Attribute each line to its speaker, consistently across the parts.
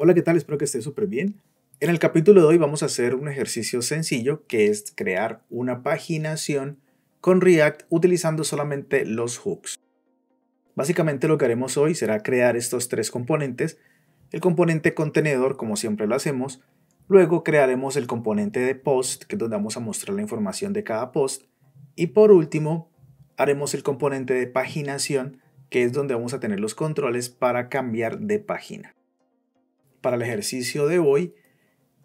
Speaker 1: Hola, ¿qué tal? Espero que estés súper bien. En el capítulo de hoy vamos a hacer un ejercicio sencillo que es crear una paginación con React utilizando solamente los hooks. Básicamente lo que haremos hoy será crear estos tres componentes, el componente contenedor como siempre lo hacemos, luego crearemos el componente de post que es donde vamos a mostrar la información de cada post y por último haremos el componente de paginación que es donde vamos a tener los controles para cambiar de página para el ejercicio de hoy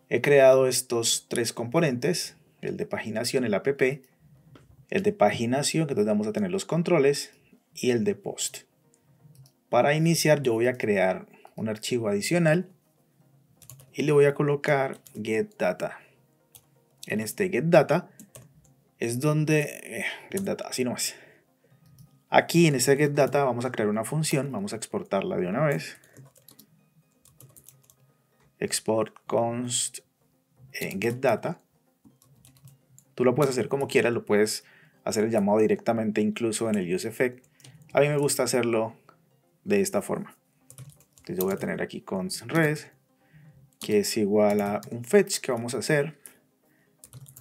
Speaker 1: he creado estos tres componentes, el de paginación, el app, el de paginación, que donde vamos a tener los controles, y el de post. Para iniciar yo voy a crear un archivo adicional y le voy a colocar getData. data. En este getData es donde, eh, getData, data, así nomás. Aquí en este getData vamos a crear una función, vamos a exportarla de una vez export const en eh, Tú lo puedes hacer como quieras, lo puedes hacer el llamado directamente incluso en el useEffect, A mí me gusta hacerlo de esta forma. Entonces yo voy a tener aquí const res que es igual a un fetch que vamos a hacer.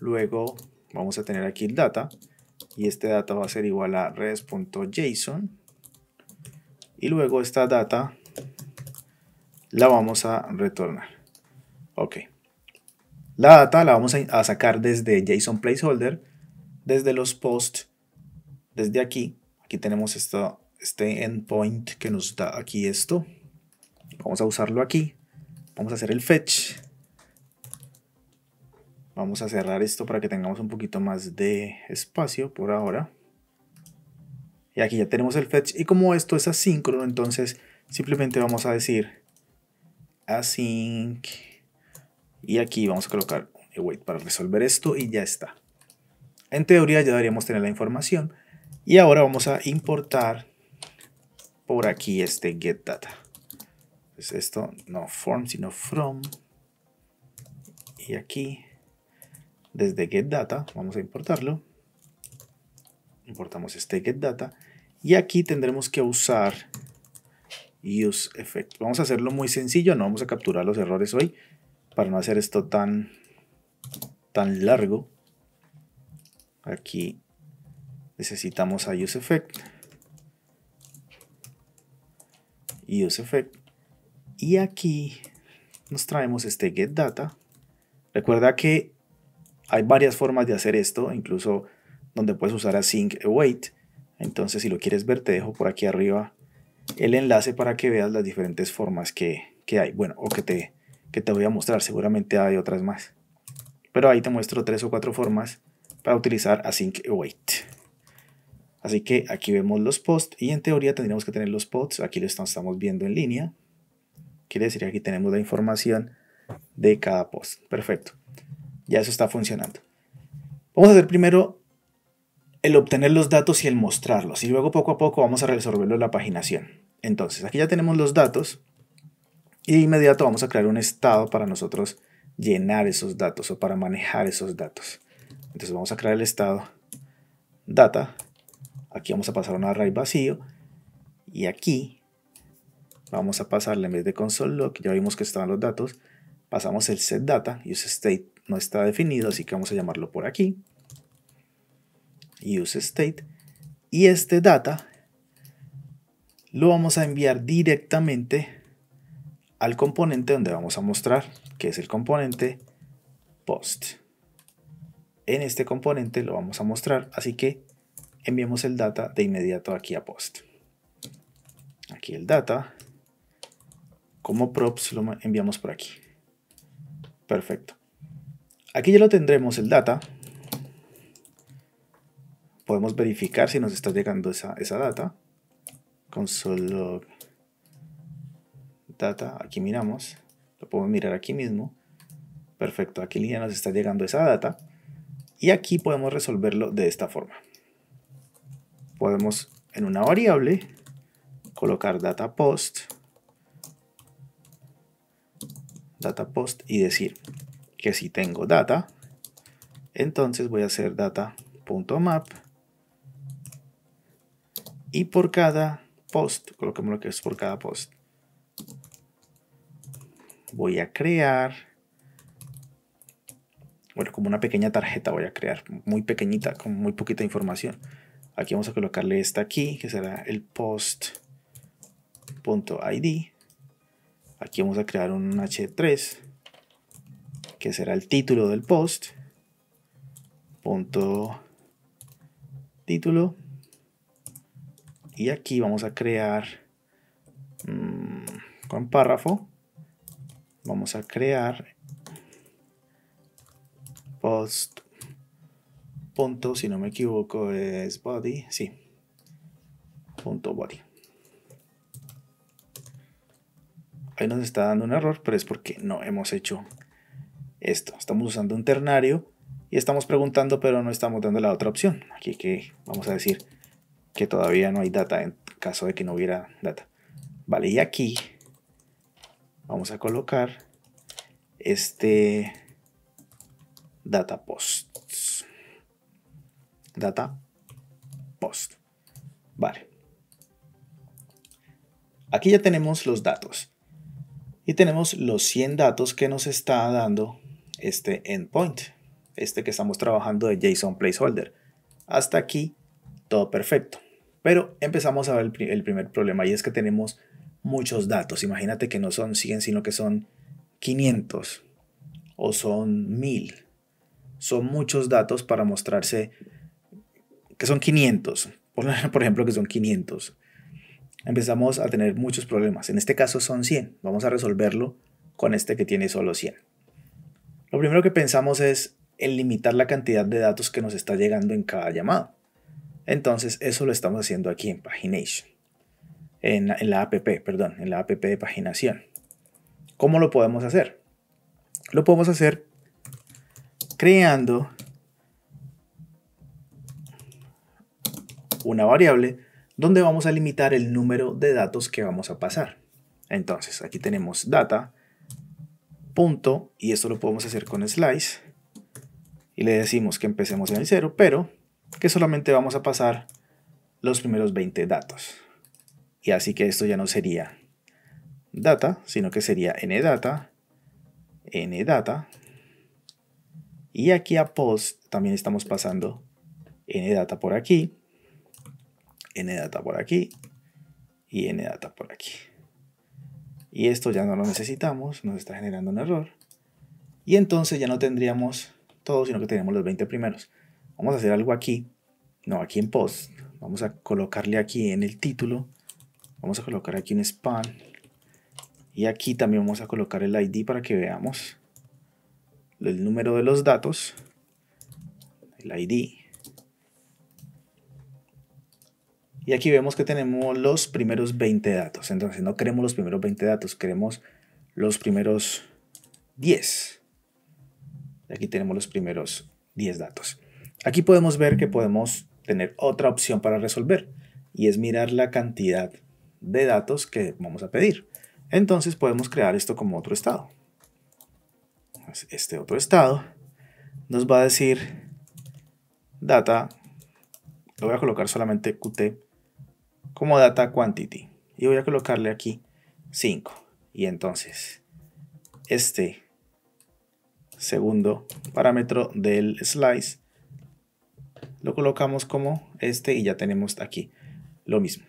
Speaker 1: Luego vamos a tener aquí el data y este data va a ser igual a res.json y luego esta data la vamos a retornar. Ok. La data la vamos a sacar desde JSON placeholder, desde los posts, desde aquí. Aquí tenemos esto este endpoint que nos da aquí esto. Vamos a usarlo aquí. Vamos a hacer el fetch. Vamos a cerrar esto para que tengamos un poquito más de espacio por ahora. Y aquí ya tenemos el fetch. Y como esto es asíncrono, entonces simplemente vamos a decir async. Y aquí vamos a colocar await para resolver esto y ya está. En teoría ya deberíamos tener la información. Y ahora vamos a importar por aquí este get data. Pues esto no form sino from. Y aquí desde get data vamos a importarlo. Importamos este get data. Y aquí tendremos que usar use Vamos a hacerlo muy sencillo, no vamos a capturar los errores hoy para no hacer esto tan, tan largo. Aquí necesitamos a use effect. Use effect. Y aquí nos traemos este get data. Recuerda que hay varias formas de hacer esto, incluso donde puedes usar a await. Entonces, si lo quieres ver, te dejo por aquí arriba el enlace para que veas las diferentes formas que, hay. Bueno, o que te, que te voy a mostrar, seguramente hay otras más. Pero ahí te muestro tres o cuatro formas para utilizar async await. Así que aquí vemos los posts y en teoría tendríamos que tener los posts Aquí lo estamos viendo en línea. Quiere decir aquí tenemos la información de cada post. Perfecto. Ya eso está funcionando. Vamos a hacer primero el obtener los datos y el mostrarlos. Y luego poco a poco vamos a resolverlo en la paginación. Entonces, aquí ya tenemos los datos. Y de inmediato vamos a crear un estado para nosotros llenar esos datos o para manejar esos datos. Entonces vamos a crear el estado data. Aquí vamos a pasar un array vacío. Y aquí vamos a pasarle en vez de console.log ya vimos que estaban los datos, pasamos el setData, data, use state no está definido, así que vamos a llamarlo por aquí use state y este data lo vamos a enviar directamente al componente donde vamos a mostrar, que es el componente post. En este componente lo vamos a mostrar, así que enviamos el data de inmediato aquí a post. Aquí el data, como props lo enviamos por aquí. Perfecto. Aquí ya lo tendremos el data, podemos verificar si nos está llegando esa, esa data. Console data, aquí miramos, lo podemos mirar aquí mismo. Perfecto, aquí ya nos está llegando esa data. Y aquí podemos resolverlo de esta forma. Podemos en una variable colocar data post, data post y decir que si tengo data, entonces voy a hacer data.map y por cada post, coloquemos lo que es por cada post. Voy a crear, bueno, como una pequeña tarjeta voy a crear, muy pequeñita, con muy poquita información. Aquí vamos a colocarle esta aquí, que será el post.id. Aquí vamos a crear un h3, que será el título del post. Punto título y aquí vamos a crear mm, con párrafo vamos a crear post punto si no me equivoco es body sí punto body ahí nos está dando un error pero es porque no hemos hecho esto estamos usando un ternario y estamos preguntando pero no estamos dando la otra opción aquí que vamos a decir que todavía no hay data en caso de que no hubiera data. Vale, y aquí vamos a colocar este data posts. Data post. Vale. Aquí ya tenemos los datos. Y tenemos los 100 datos que nos está dando este endpoint. Este que estamos trabajando de JSON placeholder. Hasta aquí todo perfecto. Pero empezamos a ver el, primer problema y es que tenemos muchos datos. Imagínate que no son 100, sino que son 500 o son 1000. Son muchos datos para mostrarse que son 500. Por ejemplo, que son 500. Empezamos a tener muchos problemas. En este caso son 100. Vamos a resolverlo con este que tiene solo 100. Lo primero que pensamos es el limitar la cantidad de datos que nos está llegando en cada llamado. Entonces eso lo estamos haciendo aquí en Pagination, en la, app, perdón, en la app de paginación. ¿Cómo lo podemos hacer? Lo podemos hacer creando una variable donde vamos a limitar el número de datos que vamos a pasar. Entonces, aquí tenemos data, punto, y esto lo podemos hacer con slice, y le decimos que empecemos en el cero. pero que solamente vamos a pasar los primeros 20 datos. Y así que esto ya no sería data, sino que sería ndata, ndata. Y aquí a post también estamos pasando ndata por aquí, ndata por aquí y ndata por aquí. Y esto ya no lo necesitamos, nos está generando un error. Y entonces ya no tendríamos todo, sino que tenemos los 20 primeros. Vamos a hacer algo aquí. No, aquí en post. Vamos a colocarle aquí en el título. Vamos a colocar aquí en span. Y aquí también vamos a colocar el ID para que veamos el número de los datos. El ID. Y aquí vemos que tenemos los primeros 20 datos. Entonces no queremos los primeros 20 datos, queremos los primeros 10. Aquí tenemos los primeros 10 datos. Aquí podemos ver que podemos tener otra opción para resolver y es mirar la cantidad de datos que vamos a pedir. Entonces podemos crear esto como otro estado. Este otro estado nos va a decir data, lo voy a colocar solamente qt como data quantity y voy a colocarle aquí 5 y entonces este segundo parámetro del slice lo colocamos como este y ya tenemos aquí lo mismo.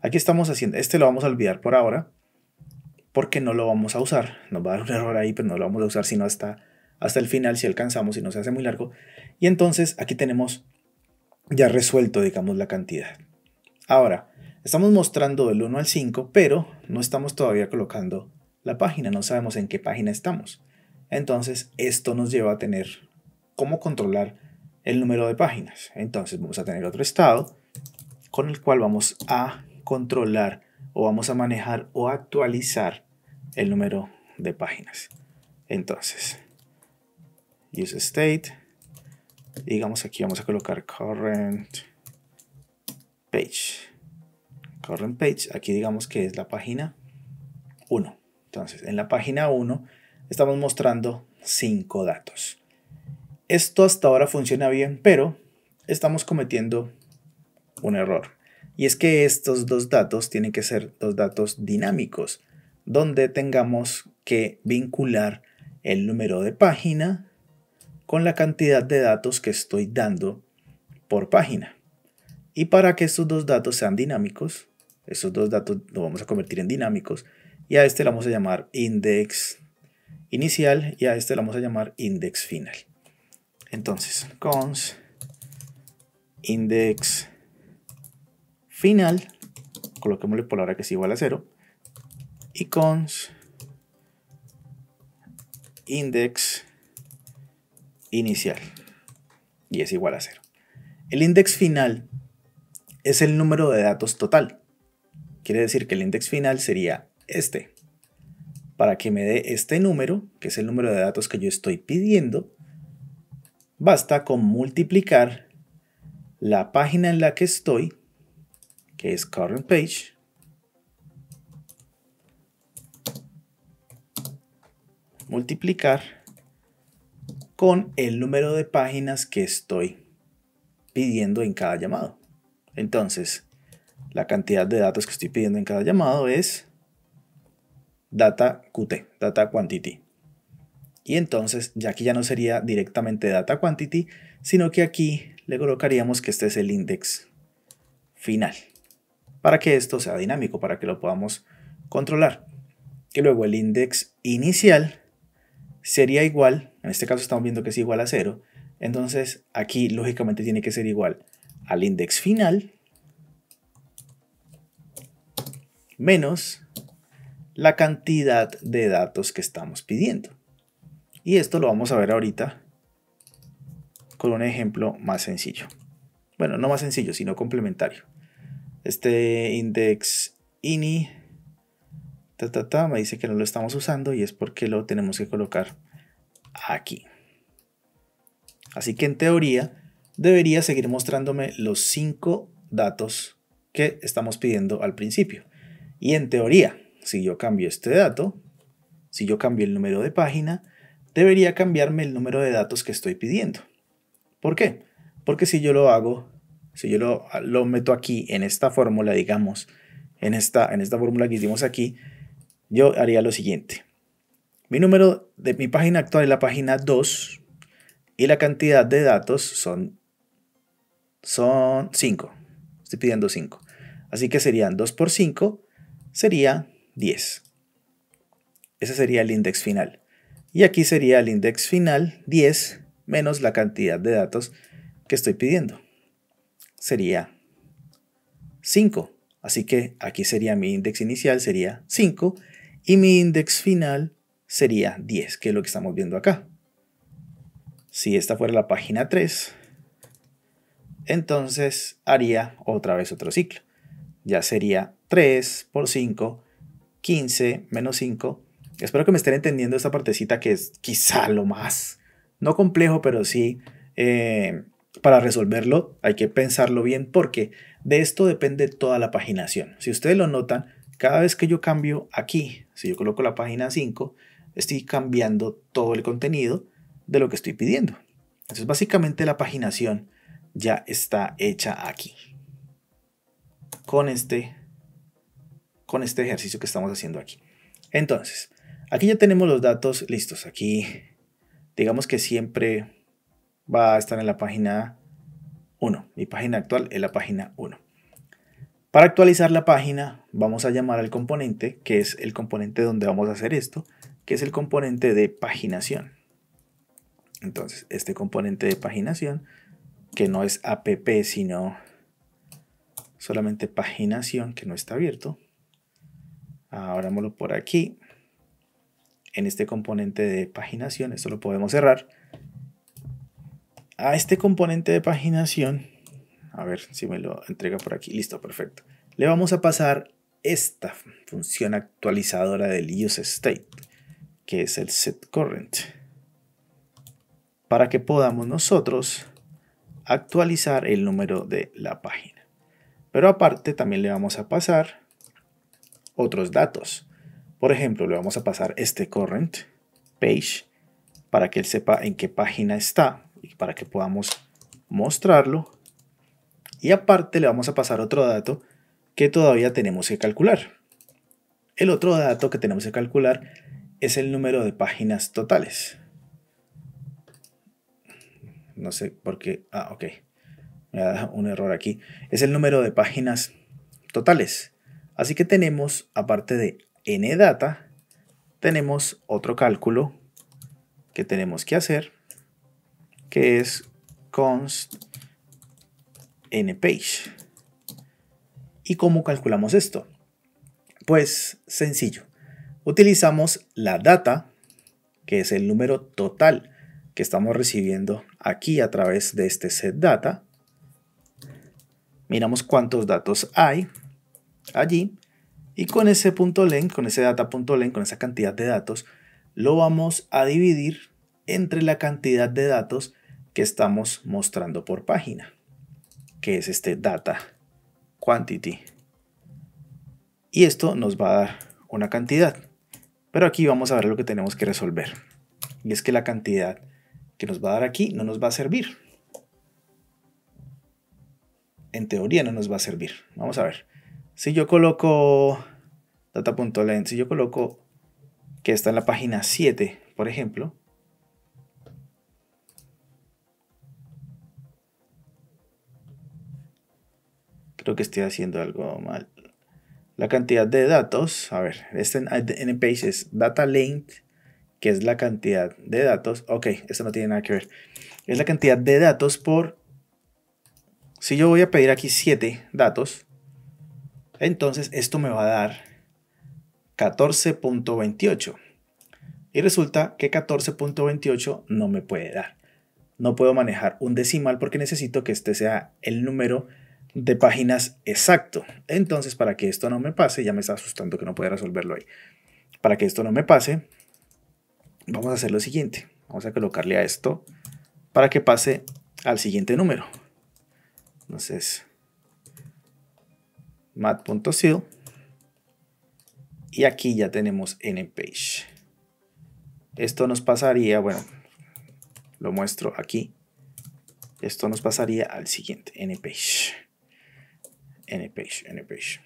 Speaker 1: Aquí estamos haciendo, este lo vamos a olvidar por ahora porque no lo vamos a usar. Nos va a dar un error ahí, pero pues no lo vamos a usar sino hasta, hasta el final si alcanzamos y no se hace muy largo. Y entonces aquí tenemos ya resuelto, digamos, la cantidad. Ahora, estamos mostrando del 1 al 5, pero no estamos todavía colocando la página, no sabemos en qué página estamos. Entonces, esto nos lleva a tener cómo controlar el número de páginas. Entonces vamos a tener otro estado con el cual vamos a controlar o vamos a manejar o actualizar el número de páginas. Entonces, use state, digamos aquí vamos a colocar current page. Current page, aquí digamos que es la página 1. Entonces, en la página 1 estamos mostrando 5 datos. Esto hasta ahora funciona bien, pero estamos cometiendo un error. Y es que estos dos datos tienen que ser dos datos dinámicos, donde tengamos que vincular el número de página con la cantidad de datos que estoy dando por página. Y para que estos dos datos sean dinámicos, estos dos datos los vamos a convertir en dinámicos, y a este le vamos a llamar index inicial y a este le vamos a llamar index final. Entonces, cons index final, coloquémosle por ahora que es igual a 0, y cons index inicial, y es igual a 0. El index final es el número de datos total. Quiere decir que el index final sería este. Para que me dé este número, que es el número de datos que yo estoy pidiendo, Basta con multiplicar la página en la que estoy, que es current page, multiplicar con el número de páginas que estoy pidiendo en cada llamado. Entonces, la cantidad de datos que estoy pidiendo en cada llamado es data QT, data quantity. Y entonces, ya aquí ya no sería directamente data quantity, sino que aquí le colocaríamos que este es el index final. Para que esto sea dinámico, para que lo podamos controlar. Que luego el index inicial sería igual, en este caso estamos viendo que es igual a cero, entonces aquí lógicamente tiene que ser igual al index final menos la cantidad de datos que estamos pidiendo. Y esto lo vamos a ver ahorita con un ejemplo más sencillo. Bueno, no más sencillo, sino complementario. Este index ini me dice que no lo estamos usando y es porque lo tenemos que colocar aquí. Así que en teoría debería seguir mostrándome los cinco datos que estamos pidiendo al principio. Y en teoría, si yo cambio este dato, si yo cambio el número de página, debería cambiarme el número de datos que estoy pidiendo. ¿Por qué? Porque si yo lo hago, si yo lo, meto aquí en esta fórmula, digamos, en esta, en esta fórmula que hicimos aquí, yo haría lo siguiente. Mi número de mi página actual es la página 2 y la cantidad de datos son, son 5. Estoy pidiendo 5. Así que serían 2 por 5, sería 10. Ese sería el index final. Y aquí sería el index final 10 menos la cantidad de datos que estoy pidiendo. Sería 5. Así que aquí sería mi index inicial, sería 5. Y mi index final sería 10, que es lo que estamos viendo acá. Si esta fuera la página 3, entonces haría otra vez otro ciclo. Ya sería 3 por 5, 15 menos 5, Espero que me estén entendiendo esta partecita que es quizá lo más, no complejo, pero sí, eh, para resolverlo hay que pensarlo bien porque de esto depende toda la paginación. Si ustedes lo notan, cada vez que yo cambio aquí, si yo coloco la página 5, estoy cambiando todo el contenido de lo que estoy pidiendo. Entonces básicamente la paginación ya está hecha aquí. Con este, con este ejercicio que estamos haciendo aquí. Entonces, Aquí ya tenemos los datos listos. Aquí digamos que siempre va a estar en la página 1. Mi página actual es la página 1. Para actualizar la página vamos a llamar al componente, que es el componente donde vamos a hacer esto, que es el componente de paginación. Entonces, este componente de paginación, que no es app, sino solamente paginación, que no está abierto. Abrámoslo por aquí en este componente de paginación, esto lo podemos cerrar. A este componente de paginación, a ver si me lo entrega por aquí, listo, perfecto. Le vamos a pasar esta función actualizadora del useState, que es el setCurrent, para que podamos nosotros actualizar el número de la página. Pero aparte también le vamos a pasar otros datos. Por ejemplo, le vamos a pasar este current page para que él sepa en qué página está y para que podamos mostrarlo. Y aparte le vamos a pasar otro dato que todavía tenemos que calcular. El otro dato que tenemos que calcular es el número de páginas totales. No sé por qué. Ah, ok. Me da un error aquí. Es el número de páginas totales. Así que tenemos, aparte de data tenemos otro cálculo que tenemos que hacer, que es const npage. ¿Y cómo calculamos esto? Pues sencillo. Utilizamos la data, que es el número total que estamos recibiendo aquí a través de este set data. Miramos cuántos datos hay allí y con ese punto len, con ese data.len, con esa cantidad de datos, lo vamos a dividir entre la cantidad de datos que estamos mostrando por página, que es este data quantity. Y esto nos va a dar una cantidad. Pero aquí vamos a ver lo que tenemos que resolver. Y es que la cantidad que nos va a dar aquí no nos va a servir. En teoría no nos va a servir. Vamos a ver. Si yo coloco data.len, si yo coloco que está en la página 7, por ejemplo, creo que estoy haciendo algo mal. La cantidad de datos, a ver, este en page es data length, que es la cantidad de datos. Ok, esto no tiene nada que ver. Es la cantidad de datos por... Si yo voy a pedir aquí 7 datos, entonces esto me va a dar 14.28. Y resulta que 14.28 no me puede dar. No puedo manejar un decimal porque necesito que este sea el número de páginas exacto. Entonces, para que esto no me pase, ya me está asustando que no pueda resolverlo ahí. Para que esto no me pase, vamos a hacer lo siguiente. Vamos a colocarle a esto para que pase al siguiente número. Entonces, mat.seal y aquí ya tenemos npage. Esto nos pasaría, bueno, lo muestro aquí. Esto nos pasaría al siguiente, npage. npage, npage.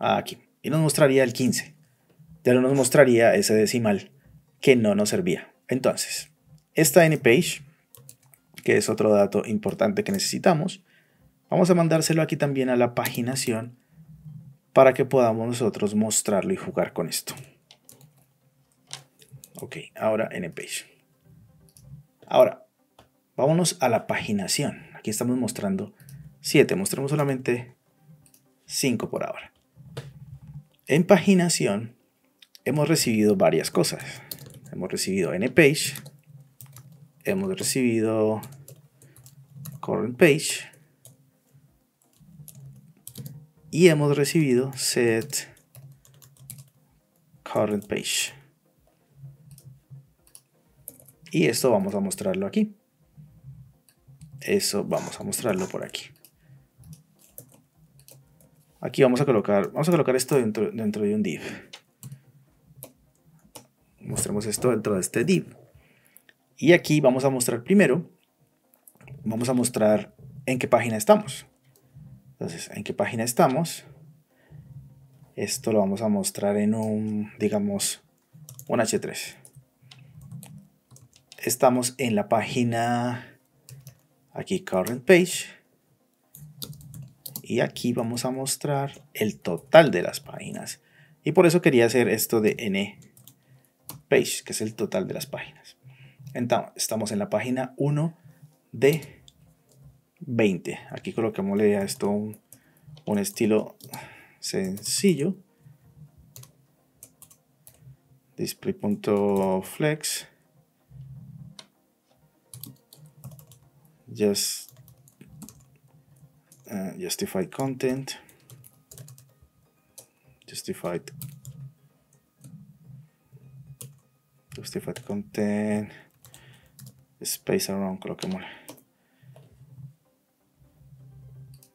Speaker 1: Aquí. Y nos mostraría el 15. pero nos mostraría ese decimal que no nos servía. Entonces, esta npage, que es otro dato importante que necesitamos, Vamos a mandárselo aquí también a la paginación para que podamos nosotros mostrarlo y jugar con esto. Ok, ahora en page. Ahora, vámonos a la paginación. Aquí estamos mostrando 7, mostramos solamente 5 por ahora. En paginación hemos recibido varias cosas. Hemos recibido npage, hemos recibido current page, y hemos recibido set current page. Y esto vamos a mostrarlo aquí. Eso vamos a mostrarlo por aquí. Aquí vamos a colocar, vamos a colocar esto dentro, dentro de un div. Mostremos esto dentro de este div. Y aquí vamos a mostrar primero, vamos a mostrar en qué página estamos. Entonces, ¿en qué página estamos? Esto lo vamos a mostrar en un, digamos, un H3. Estamos en la página, aquí current page. Y aquí vamos a mostrar el total de las páginas. Y por eso quería hacer esto de N page, que es el total de las páginas. Entonces, estamos en la página 1 de 20. Aquí colocamosle a esto un, estilo sencillo. Display.flex. Just, uh, justify content. Justified. Justified content. Space around, colocamos.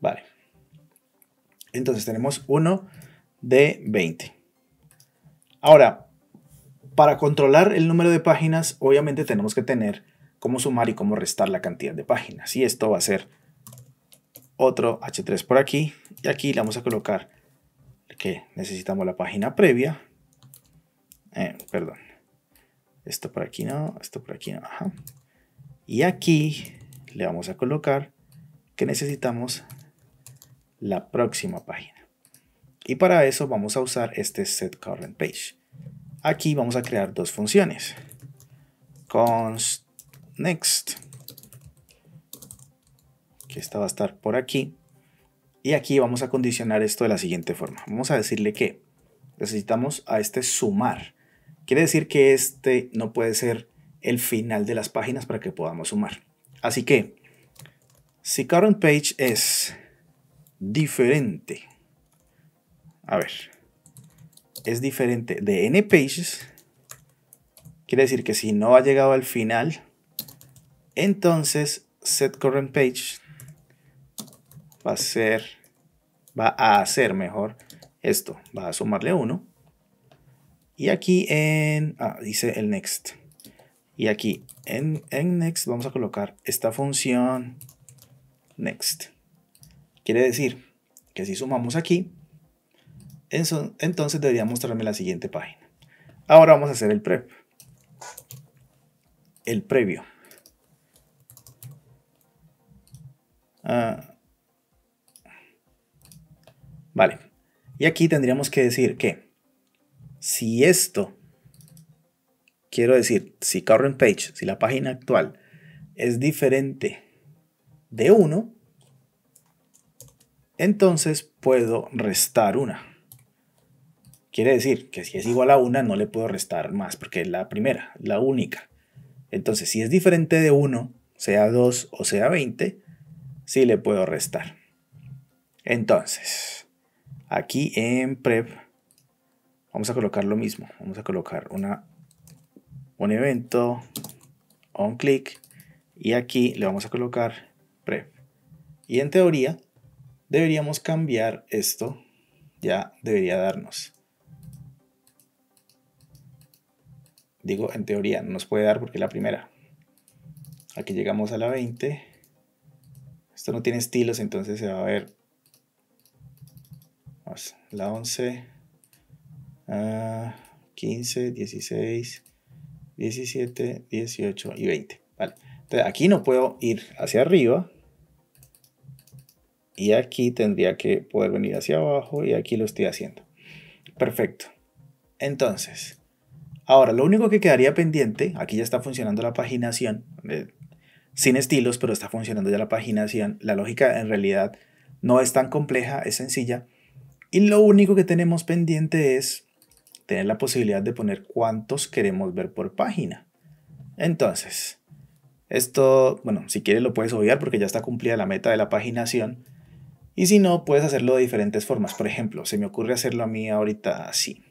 Speaker 1: Vale. Entonces tenemos 1 de 20. Ahora, para controlar el número de páginas, obviamente tenemos que tener cómo sumar y cómo restar la cantidad de páginas. Y esto va a ser otro H3 por aquí. Y aquí le vamos a colocar que necesitamos la página previa. Eh, perdón. Esto por aquí no, esto por aquí no. Ajá. Y aquí le vamos a colocar que necesitamos la próxima página. Y para eso vamos a usar este setCurrentPage. Aquí vamos a crear dos funciones. Const next. Que esta va a estar por aquí. Y aquí vamos a condicionar esto de la siguiente forma. Vamos a decirle que necesitamos a este sumar. Quiere decir que este no puede ser el final de las páginas para que podamos sumar. Así que, si current page es diferente. A ver, es diferente de n pages. Quiere decir que si no ha llegado al final, entonces set current page va a ser, va a hacer mejor esto. Va a sumarle 1. Y aquí en, ah, dice el next. Y aquí en next vamos a colocar esta función next. Quiere decir que si sumamos aquí, entonces debería mostrarme la siguiente página. Ahora vamos a hacer el prep. El previo. Ah. vale. Y aquí tendríamos que decir que si esto, quiero decir, si current page, si la página actual es diferente de 1, entonces puedo restar una. Quiere decir que si es igual a una no le puedo restar más porque es la primera, la única. Entonces si es diferente de 1, sea 2 o sea 20, sí le puedo restar. Entonces, aquí en prep vamos a colocar lo mismo. Vamos a colocar una, un evento, un click y aquí le vamos a colocar prep. Y en teoría deberíamos cambiar esto. Ya debería darnos. Digo, en teoría, no nos puede dar porque es la primera. Aquí llegamos a la 20. Esto no tiene estilos, entonces se va a ver. Vamos, la 11. 15, 16, 17, 18 y 20. Vale. Entonces aquí no puedo ir hacia arriba y aquí tendría que poder venir hacia abajo y aquí lo estoy haciendo. Perfecto. Entonces, ahora lo único que quedaría pendiente, aquí ya está funcionando la paginación, eh, sin estilos, pero está funcionando ya la paginación. La lógica en realidad no es tan compleja, es sencilla. Y lo único que tenemos pendiente es tener la posibilidad de poner cuántos queremos ver por página. Entonces, esto, bueno, si quieres lo puedes obviar porque ya está cumplida la meta de la paginación. Y si no, puedes hacerlo de diferentes formas. Por ejemplo, se me ocurre hacerlo a mí ahorita así.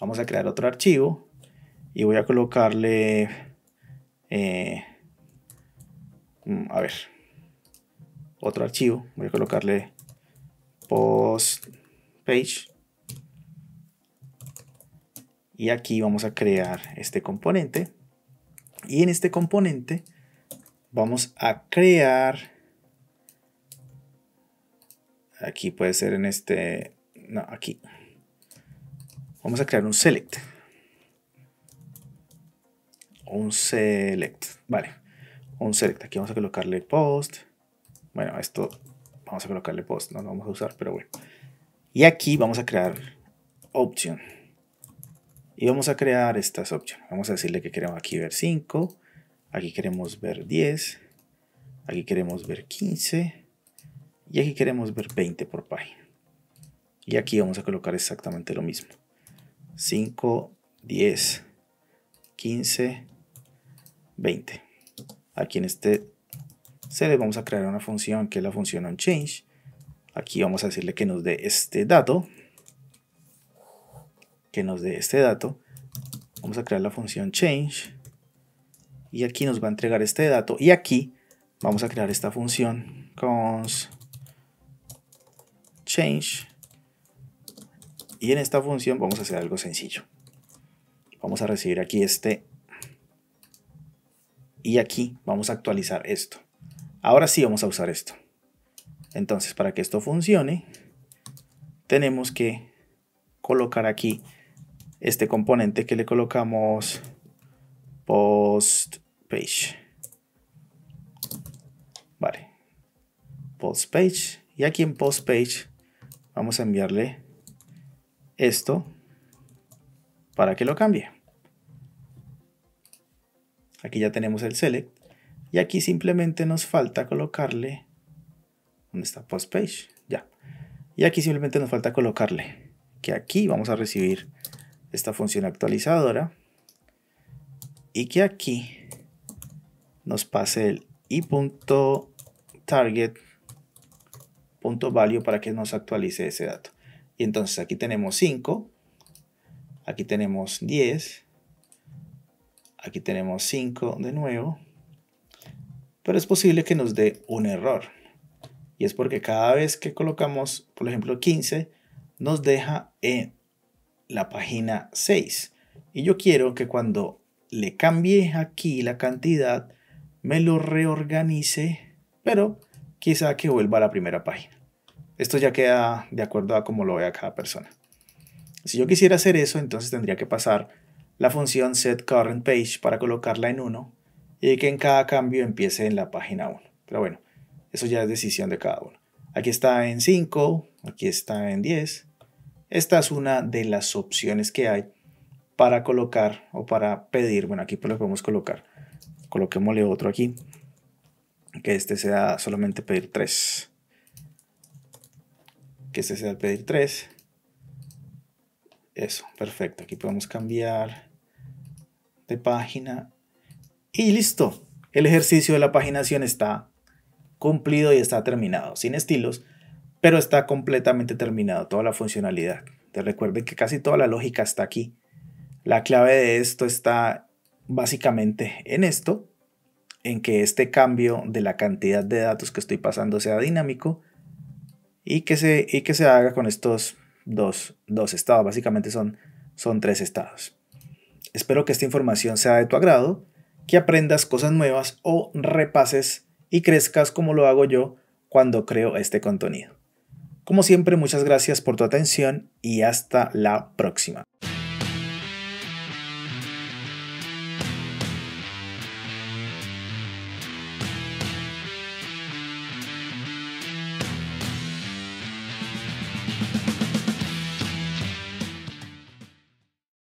Speaker 1: Vamos a crear otro archivo y voy a colocarle... Eh, mm, a ver. Otro archivo. Voy a colocarle post page. Y aquí vamos a crear este componente. Y en este componente vamos a crear Aquí puede ser en este, no, aquí. Vamos a crear un select. Un select, vale. Un select, aquí vamos a colocarle post. Bueno, esto vamos a colocarle post, no lo vamos a usar, pero bueno. Y aquí vamos a crear option. Y vamos a crear estas opciones. Vamos a decirle que queremos aquí ver 5, aquí queremos ver 10, aquí queremos ver 15, y aquí queremos ver 20 por página. Y aquí vamos a colocar exactamente lo mismo. 5, 10, 15, 20. Aquí en este le vamos a crear una función que es la función onChange. Aquí vamos a decirle que nos dé este dato. Que nos dé este dato. Vamos a crear la función change. Y aquí nos va a entregar este dato. Y aquí vamos a crear esta función const change. Y en esta función vamos a hacer algo sencillo. Vamos a recibir aquí este. Y aquí vamos a actualizar esto. Ahora sí vamos a usar esto. Entonces, para que esto funcione, tenemos que colocar aquí este componente que le colocamos post page. Vale. Post page. Y aquí en post page Vamos a enviarle esto para que lo cambie. Aquí ya tenemos el select y aquí simplemente nos falta colocarle ¿dónde está post page? Ya. Y aquí simplemente nos falta colocarle que aquí vamos a recibir esta función actualizadora y que aquí nos pase el i.target punto value para que nos actualice ese dato. Y entonces aquí tenemos 5, aquí tenemos 10, aquí tenemos 5 de nuevo, pero es posible que nos dé un error. Y es porque cada vez que colocamos, por ejemplo, 15, nos deja en la página 6. Y yo quiero que cuando le cambie aquí la cantidad, me lo reorganice, pero quizá que vuelva a la primera página. Esto ya queda de acuerdo a cómo lo vea cada persona. Si yo quisiera hacer eso, entonces tendría que pasar la función setCurrentPage para colocarla en 1 y que en cada cambio empiece en la página 1. Pero bueno, eso ya es decisión de cada uno. Aquí está en 5, aquí está en 10. Esta es una de las opciones que hay para colocar o para pedir. Bueno, aquí pues lo podemos colocar. Coloquémosle otro aquí que este sea solamente pedir 3. Que este sea pedir 3. Eso, perfecto. Aquí podemos cambiar de página. Y listo. El ejercicio de la paginación está cumplido y está terminado. Sin estilos, pero está completamente terminado. Toda la funcionalidad. Te recuerden que casi toda la lógica está aquí. La clave de esto está básicamente en esto en que este cambio de la cantidad de datos que estoy pasando sea dinámico y que se, que se haga con estos dos, estados. Básicamente son, son tres estados. Espero que esta información sea de tu agrado, que aprendas cosas nuevas o repases y crezcas como lo hago yo cuando creo este contenido. Como siempre, muchas gracias por tu atención y hasta la próxima.